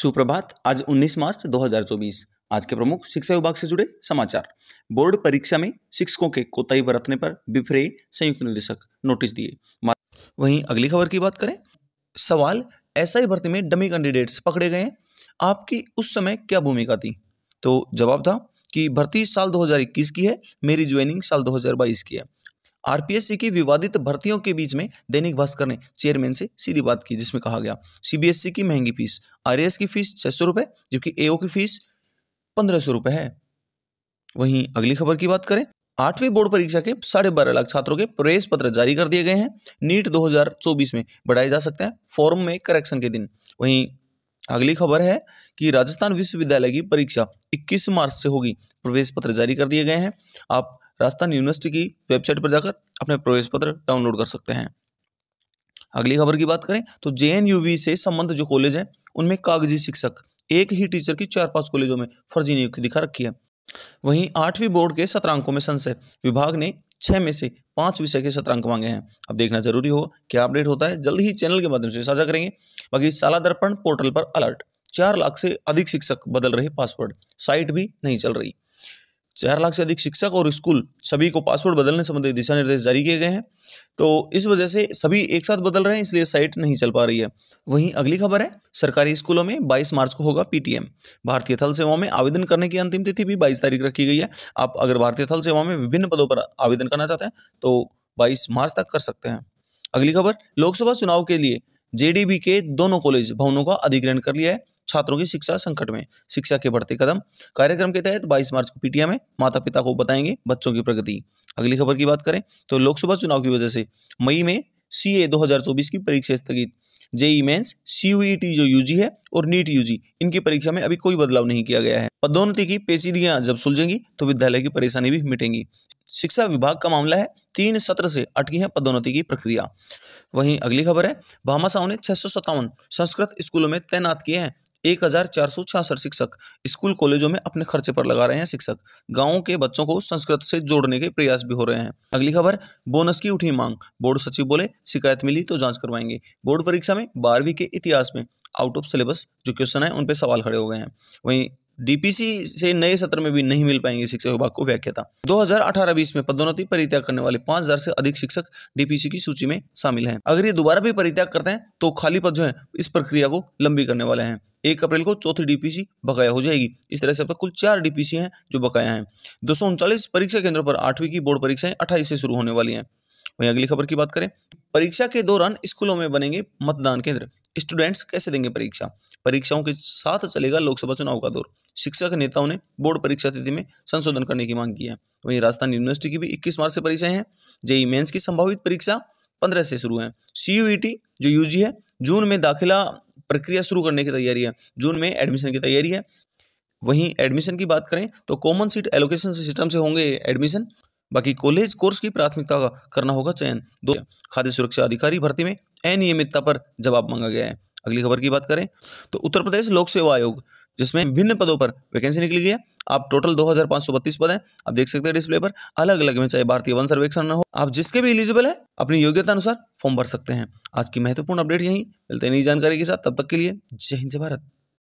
सुप्रभात आज 19 मार्च 2024 आज के प्रमुख शिक्षा विभाग से जुड़े समाचार बोर्ड परीक्षा में शिक्षकों के कोताही बरतने पर बिफरे संयुक्त निदेशक नोटिस दिए वहीं अगली खबर की बात करें सवाल ऐसा ही भर्ती में डमी कैंडिडेट्स पकड़े गए आपकी उस समय क्या भूमिका थी तो जवाब था कि भर्ती साल 2021 की है मेरी ज्वाइनिंग साल 2022 की है आरपीएससी की विवादित भर्तियों के बीच में दैनिक भास्कर ने चेयरमैन से सीधी बात की जिसमें कहा गया सीबीएसई की महंगी फीस आर की फीस छह सौ रुपए जबकि एओ की फीस पंद्रह सौ रुपए है वहीं अगली खबर की बात करें आठवीं बोर्ड परीक्षा के साढ़े बारह लाख छात्रों के प्रवेश पत्र जारी कर दिए गए हैं नीट 2024 में बढ़ाए जा सकते हैं फॉर्म में करेक्शन के दिन वहीं अगली खबर है कि राजस्थान विश्वविद्यालय की परीक्षा 21 मार्च से होगी प्रवेश पत्र जारी कर दिए गए हैं आप राजस्थान यूनिवर्सिटी की वेबसाइट पर जाकर अपने प्रवेश पत्र डाउनलोड कर सकते हैं अगली खबर की बात करें तो जे से संबंध जो कॉलेज है उनमें कागजी शिक्षक एक ही टीचर की चार पांच कॉलेजों में फर्जी नियुक्ति दिखा रखी है वहीं आठवीं बोर्ड के सत्रांकों में संशय विभाग ने छह में से पांच विषय के सत्रांक मांगे हैं अब देखना जरूरी हो क्या अपडेट होता है जल्द ही चैनल के माध्यम से साझा करेंगे बाकी साला दर्पण पोर्टल पर अलर्ट चार लाख से अधिक शिक्षक बदल रहे पासवर्ड साइट भी नहीं चल रही चार लाख से अधिक शिक्षक और स्कूल सभी को पासवर्ड बदलने संबंधी दिशा निर्देश जारी किए गए हैं तो इस वजह से सभी एक साथ बदल रहे हैं इसलिए साइट नहीं चल पा रही है वहीं अगली खबर है सरकारी स्कूलों में 22 मार्च को होगा पीटीएम भारतीय थल सेवाओं में आवेदन करने की अंतिम तिथि भी 22 तारीख रखी गई है आप अगर भारतीय थल सेवा में विभिन्न पदों पर आवेदन करना चाहते हैं तो बाईस मार्च तक कर सकते हैं अगली खबर लोकसभा चुनाव के लिए जेडीबी के दोनों कॉलेज भवनों का अधिग्रहण कर लिया है छात्रों की शिक्षा संकट में शिक्षा के बढ़ते कदम कार्यक्रम के तहत 22 मार्च को पीटीआई में माता पिता को बताएंगे बच्चों की प्रगति अगली खबर की बात करें तो लोकसभा चुनाव की वजह से मई में सी ए की परीक्षा स्थगित जेई मेन्स सीयूईटी जो यूजी है और नीट यूजी इनकी परीक्षा में अभी कोई बदलाव नहीं किया गया है पदोन्नति की पेचीदगियां जब सुलझेंगी तो विद्यालय की परेशानी भी मिटेंगी शिक्षा विभाग का मामला है तीन सत्र से अटकी है पदोन्नति की प्रक्रिया वहीं अगली खबर है भामाशाह ने छह संस्कृत स्कूलों में तैनात किए हैं एक हज़ार चार सौ छियासठ शिक्षक स्कूल कॉलेजों में अपने खर्चे पर लगा रहे हैं शिक्षक गाँव के बच्चों को संस्कृत से जोड़ने के प्रयास भी हो रहे हैं अगली खबर बोनस की उठी मांग बोर्ड सचिव बोले शिकायत मिली तो जाँच करवाएंगे बोर्ड परीक्षा में बारहवीं के इतिहास में आउट ऑफ सिलेबस जो क्वेश्चन है उन पर सवाल खड़े हो गए हैं वहीं डीपीसी से नए सत्र में भी नहीं मिल पाएंगे शिक्षक विभाग को व्याख्या था दो हजार में पदोन्नति परित्याग करने वाले 5000 से अधिक शिक्षक डीपीसी की सूची में शामिल हैं अगर ये दोबारा भी परित्याग करते हैं तो खाली पद जो है इस प्रक्रिया को लंबी करने वाले हैं एक अप्रैल को चौथी डीपीसी बकाया हो जाएगी इस तरह से अब तक कुल चार डीपीसी हैं जो बकाया हैं दो परीक्षा केंद्रों पर आठवीं की बोर्ड परीक्षाएं अट्ठाईस से शुरू होने वाली हैं वहीं अगली खबर की बात करें परीक्षा के दौरान स्कूलों में बनेंगे मतदान केंद्र स्टूडेंट्स कैसे देंगे परीक्षा परीक्षाओं के साथ चलेगा लोकसभा चुनाव का दौर शिक्षक नेताओं ने बोर्ड परीक्षा तिथि में संशोधन करने की मांग की है वहीं राजस्थान यूनिवर्सिटी की भी 21 मार्च से परीक्षाएं हैं जेई मेन्स की संभावित परीक्षा 15 से शुरू है सी जो यूजी है जून में दाखिला प्रक्रिया शुरू करने की तैयारी है जून में एडमिशन की तैयारी है वहीं एडमिशन की बात करें तो कॉमन सीट एलोकेशन सिस्टम से होंगे एडमिशन बाकी कॉलेज कोर्स की प्राथमिकता का करना होगा चयन दो खाद्य सुरक्षा अधिकारी भर्ती में अनियमितता पर जवाब मांगा गया है अगली खबर की बात करें तो उत्तर प्रदेश लोक सेवा आयोग जिसमें विभिन्न पदों पर वैकेंसी निकली गई है आप टोटल दो हजार पांच सौ बत्तीस पद हैं आप देख सकते हैं डिस्प्ले पर अलग अलग में चाहे भारतीय वन सर्वेक्षण हो आप जिसके भी एलिजिबल है अपनी योग्यता अनुसार फॉर्म भर सकते हैं आज की महत्वपूर्ण अपडेट यही मिलते हैं नई जानकारी के साथ तब तक के लिए जय हिंद जय भारत